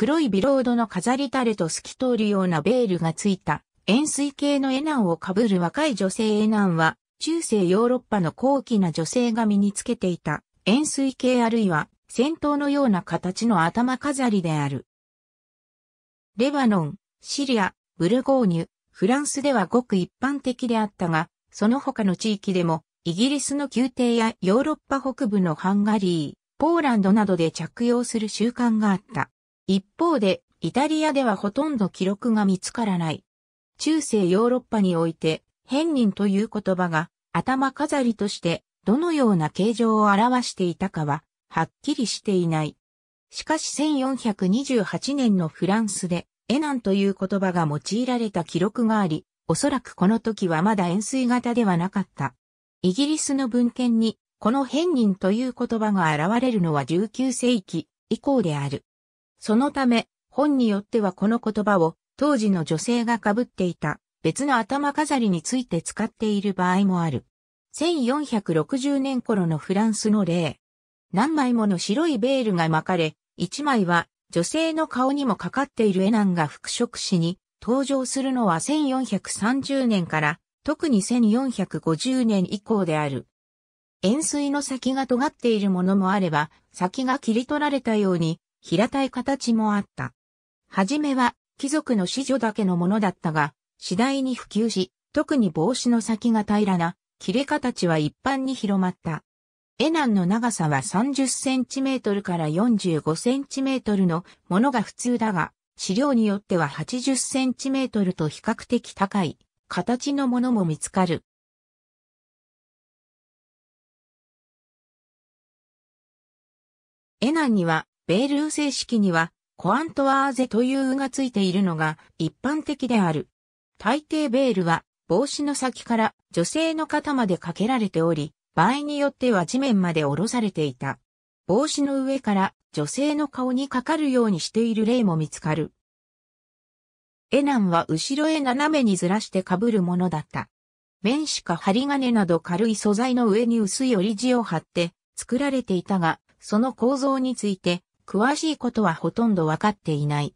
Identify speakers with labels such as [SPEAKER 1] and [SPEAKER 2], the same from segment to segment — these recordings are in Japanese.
[SPEAKER 1] 黒いビロードの飾りタレと透き通るようなベールがついた、円錐形のエナンをかぶる若い女性エナンは、中世ヨーロッパの高貴な女性が身につけていた、円錐形あるいは、戦闘のような形の頭飾りである。レバノン、シリア、ブルゴーニュ、フランスではごく一般的であったが、その他の地域でも、イギリスの宮廷やヨーロッパ北部のハンガリー、ポーランドなどで着用する習慣があった。一方で、イタリアではほとんど記録が見つからない。中世ヨーロッパにおいて、変人という言葉が頭飾りとしてどのような形状を表していたかは、はっきりしていない。しかし1428年のフランスで、エナンという言葉が用いられた記録があり、おそらくこの時はまだ円錐型ではなかった。イギリスの文献に、この変人という言葉が現れるのは19世紀以降である。そのため、本によってはこの言葉を当時の女性が被っていた別の頭飾りについて使っている場合もある。1460年頃のフランスの例。何枚もの白いベールが巻かれ、一枚は女性の顔にもかかっているエナンが復職しに登場するのは1430年から特に1450年以降である。円錐の先が尖っているものもあれば、先が切り取られたように平たい形もあった。はじめは貴族の子女だけのものだったが、次第に普及し、特に帽子の先が平らな切れ形は一般に広まった。エナンの長さは30センチメートルから45センチメートルのものが普通だが、資料によっては80センチメートルと比較的高い形のものも見つかる。エナンにはベールー正式には、コアントワーゼという「う」がついているのが一般的である。大抵ベールは、帽子の先から女性の肩までかけられており、場合によっては地面まで下ろされていた。帽子の上から女性の顔にかかるようにしている例も見つかる。エナンは後ろへ斜めにずらして被るものだった。面しか針金など軽い素材の上に薄い折り地を貼って作られていたが、その構造について詳しいことはほとんどわかっていない。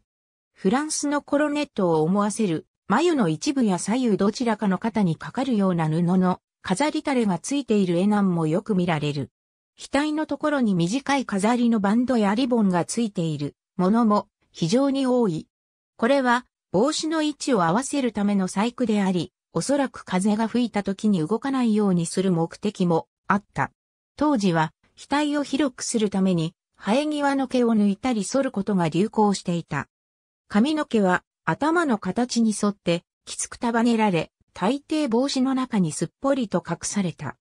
[SPEAKER 1] フランスのコロネットを思わせる、眉の一部や左右どちらかの肩にかかるような布の飾り垂れがついている絵難もよく見られる。額のところに短い飾りのバンドやリボンがついているものも非常に多い。これは帽子の位置を合わせるための細工であり、おそらく風が吹いた時に動かないようにする目的もあった。当時は額を広くするために生え際の毛を抜いたり剃ることが流行していた。髪の毛は頭の形に沿ってきつく束ねられ、大抵帽子の中にすっぽりと隠された。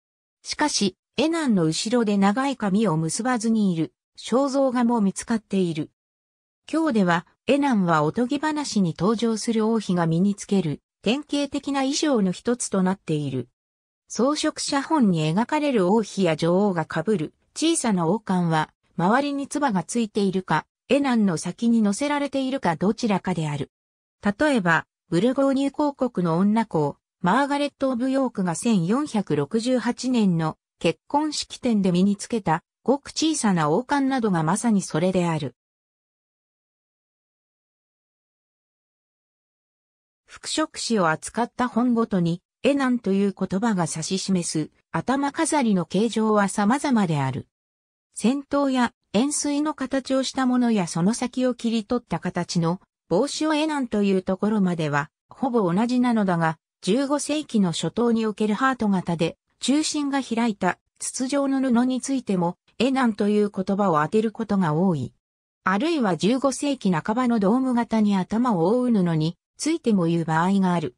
[SPEAKER 1] しかし、エナンの後ろで長い髪を結ばずにいる肖像画も見つかっている。今日では、エナンはおとぎ話に登場する王妃が身につける典型的な衣装の一つとなっている。装飾写本に描かれる王妃や女王が被る小さな王冠は周りに唾がついているか、エナンの先に乗せられているかどちらかである。例えば、ブルゴーニュ公国の女公、マーガレット・オブ・ヨークが1468年の結婚式典で身につけたごく小さな王冠などがまさにそれである。服飾紙を扱った本ごとに、エナンという言葉が指し示す頭飾りの形状は様々である。戦闘や円錐の形をしたものやその先を切り取った形の帽子を絵なんというところまではほぼ同じなのだが、15世紀の初頭におけるハート型で中心が開いた筒状の布についても絵なんという言葉を当てることが多い。あるいは15世紀半ばのドーム型に頭を覆う布についても言う場合がある。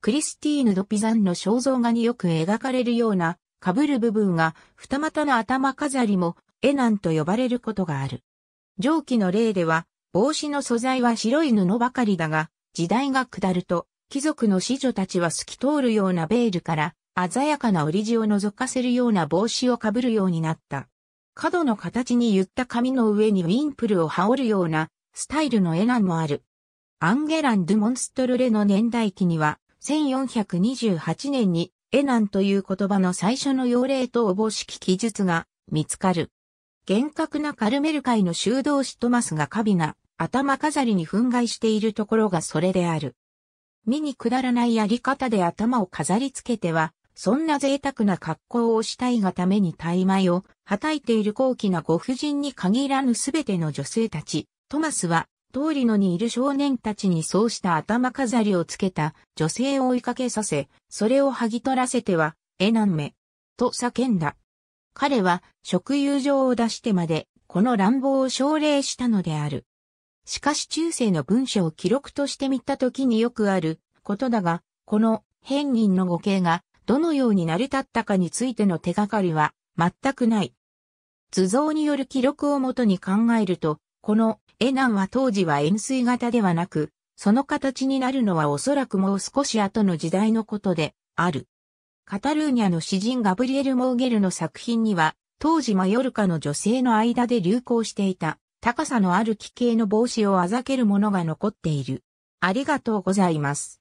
[SPEAKER 1] クリスティーヌ・ド・ピザンの肖像画によく描かれるような被る部分が二股の頭飾りもエナンと呼ばれることがある。上記の例では、帽子の素材は白い布ばかりだが、時代が下ると、貴族の子女たちは透き通るようなベールから、鮮やかな折り地を覗かせるような帽子をかぶるようになった。角の形に言った髪の上にウィンプルを羽織るようなスタイルのエナンもある。アンゲラン・ドゥ・モンストルレの年代記には、1428年にエナンという言葉の最初の用例とおぼしき記述が見つかる。厳格なカルメル界の修道士トマスがカビが頭飾りに憤慨しているところがそれである。身にくだらないやり方で頭を飾りつけては、そんな贅沢な格好をしたいがために大枚をはたいている高貴なご婦人に限らぬすべての女性たち、トマスは通りのにいる少年たちにそうした頭飾りをつけた女性を追いかけさせ、それを剥ぎ取らせては、えなんめ、と叫んだ。彼は、職友状を出してまで、この乱暴を奨励したのである。しかし中世の文書を記録として見た時によくあることだが、この変人の語形がどのように成り立ったかについての手がかりは全くない。図像による記録をもとに考えると、このエナンは当時は円錐型ではなく、その形になるのはおそらくもう少し後の時代のことである。カタルーニャの詩人ガブリエル・モーゲルの作品には、当時マヨルカの女性の間で流行していた、高さのある奇形の帽子をあざけるものが残っている。ありがとうございます。